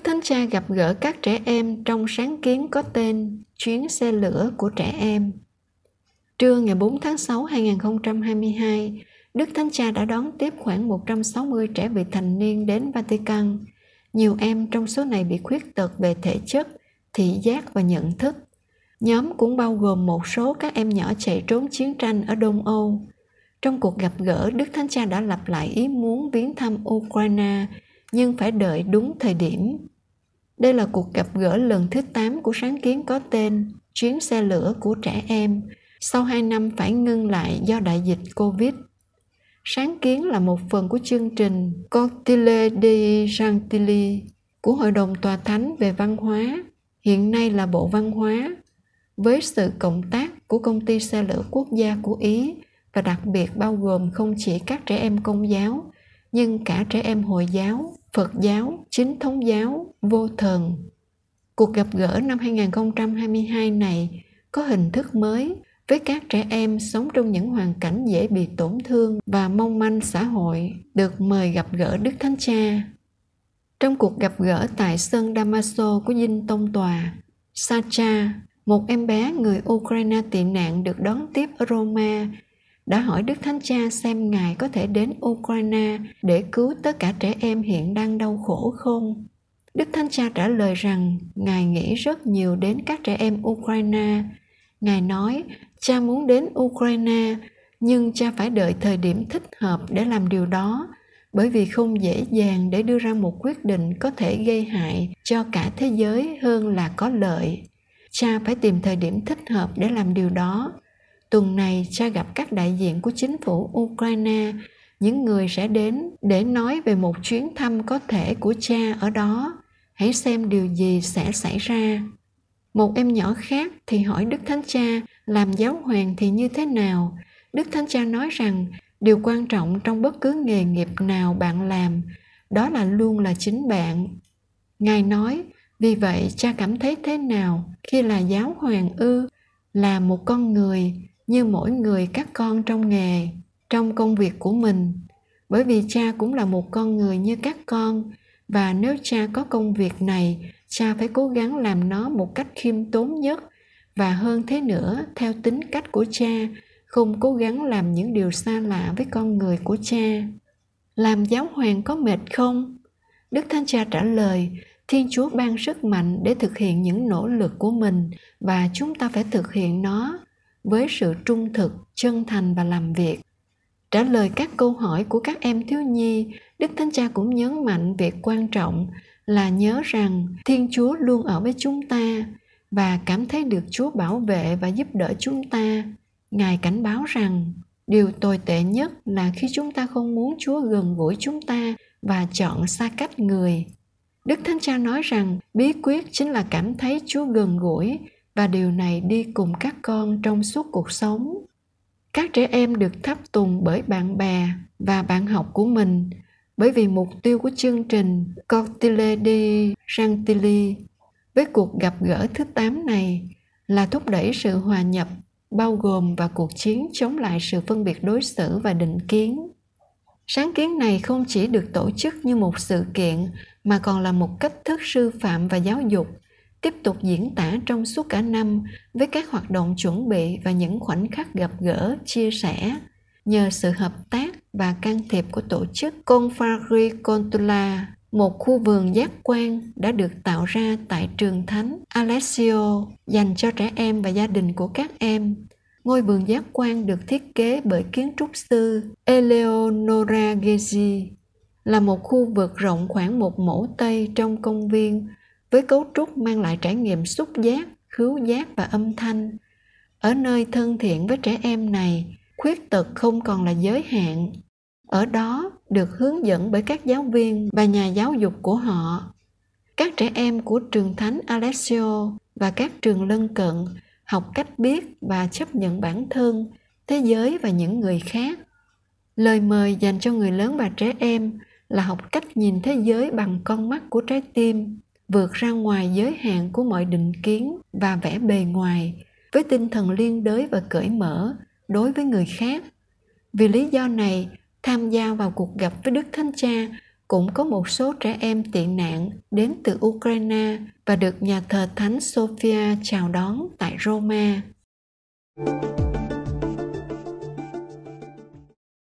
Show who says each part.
Speaker 1: Đức Thánh Cha gặp gỡ các trẻ em trong sáng kiến có tên Chuyến xe lửa của trẻ em. Trưa ngày 4 tháng 6 2022, Đức Thánh Cha đã đón tiếp khoảng 160 trẻ vị thành niên đến Vatican. Nhiều em trong số này bị khuyết tật về thể chất, thị giác và nhận thức. Nhóm cũng bao gồm một số các em nhỏ chạy trốn chiến tranh ở Đông Âu. Trong cuộc gặp gỡ, Đức Thánh Cha đã lặp lại ý muốn viếng thăm Ukraine nhưng phải đợi đúng thời điểm. Đây là cuộc gặp gỡ lần thứ 8 của sáng kiến có tên Chuyến xe lửa của trẻ em sau 2 năm phải ngưng lại do đại dịch Covid. Sáng kiến là một phần của chương trình Cotile dei Gentili của Hội đồng Tòa Thánh về Văn hóa, hiện nay là Bộ Văn hóa, với sự cộng tác của công ty xe lửa quốc gia của Ý và đặc biệt bao gồm không chỉ các trẻ em công giáo, nhưng cả trẻ em Hồi giáo. Phật giáo, chính thống giáo, vô thần. Cuộc gặp gỡ năm 2022 này có hình thức mới với các trẻ em sống trong những hoàn cảnh dễ bị tổn thương và mong manh xã hội được mời gặp gỡ Đức Thánh Cha. Trong cuộc gặp gỡ tại sân Damaso của Dinh Tông Tòa, Sacha, một em bé người Ukraine tị nạn được đón tiếp ở Roma đã hỏi Đức Thánh Cha xem Ngài có thể đến Ukraine để cứu tất cả trẻ em hiện đang đau khổ không? Đức Thánh Cha trả lời rằng Ngài nghĩ rất nhiều đến các trẻ em Ukraine. Ngài nói, cha muốn đến Ukraine, nhưng cha phải đợi thời điểm thích hợp để làm điều đó, bởi vì không dễ dàng để đưa ra một quyết định có thể gây hại cho cả thế giới hơn là có lợi. Cha phải tìm thời điểm thích hợp để làm điều đó Tuần này cha gặp các đại diện của chính phủ Ukraine, những người sẽ đến để nói về một chuyến thăm có thể của cha ở đó. Hãy xem điều gì sẽ xảy ra. Một em nhỏ khác thì hỏi Đức Thánh Cha làm giáo hoàng thì như thế nào? Đức Thánh Cha nói rằng điều quan trọng trong bất cứ nghề nghiệp nào bạn làm đó là luôn là chính bạn. Ngài nói, vì vậy cha cảm thấy thế nào khi là giáo hoàng ư? Là một con người, như mỗi người các con trong nghề trong công việc của mình bởi vì cha cũng là một con người như các con và nếu cha có công việc này cha phải cố gắng làm nó một cách khiêm tốn nhất và hơn thế nữa theo tính cách của cha không cố gắng làm những điều xa lạ với con người của cha làm giáo hoàng có mệt không đức thánh cha trả lời thiên chúa ban sức mạnh để thực hiện những nỗ lực của mình và chúng ta phải thực hiện nó với sự trung thực chân thành và làm việc trả lời các câu hỏi của các em thiếu nhi đức thánh cha cũng nhấn mạnh việc quan trọng là nhớ rằng thiên chúa luôn ở với chúng ta và cảm thấy được chúa bảo vệ và giúp đỡ chúng ta ngài cảnh báo rằng điều tồi tệ nhất là khi chúng ta không muốn chúa gần gũi chúng ta và chọn xa cách người đức thánh cha nói rằng bí quyết chính là cảm thấy chúa gần gũi và điều này đi cùng các con trong suốt cuộc sống các trẻ em được thắp tùng bởi bạn bè và bạn học của mình bởi vì mục tiêu của chương trình Cortile di Chantilly với cuộc gặp gỡ thứ 8 này là thúc đẩy sự hòa nhập bao gồm và cuộc chiến chống lại sự phân biệt đối xử và định kiến. Sáng kiến này không chỉ được tổ chức như một sự kiện mà còn là một cách thức sư phạm và giáo dục tiếp tục diễn tả trong suốt cả năm với các hoạt động chuẩn bị và những khoảnh khắc gặp gỡ, chia sẻ. Nhờ sự hợp tác và can thiệp của tổ chức Confari Contula, một khu vườn giác quan đã được tạo ra tại trường thánh Alessio dành cho trẻ em và gia đình của các em. Ngôi vườn giác quan được thiết kế bởi kiến trúc sư Eleonora Gezi là một khu vực rộng khoảng một mẫu Tây trong công viên với cấu trúc mang lại trải nghiệm xúc giác khứu giác và âm thanh ở nơi thân thiện với trẻ em này khuyết tật không còn là giới hạn ở đó được hướng dẫn bởi các giáo viên và nhà giáo dục của họ các trẻ em của trường thánh alessio và các trường lân cận học cách biết và chấp nhận bản thân thế giới và những người khác lời mời dành cho người lớn và trẻ em là học cách nhìn thế giới bằng con mắt của trái tim vượt ra ngoài giới hạn của mọi định kiến và vẻ bề ngoài với tinh thần liên đới và cởi mở đối với người khác vì lý do này tham gia vào cuộc gặp với đức thánh cha cũng có một số trẻ em tị nạn đến từ ukraine và được nhà thờ thánh sofia chào đón tại roma thank you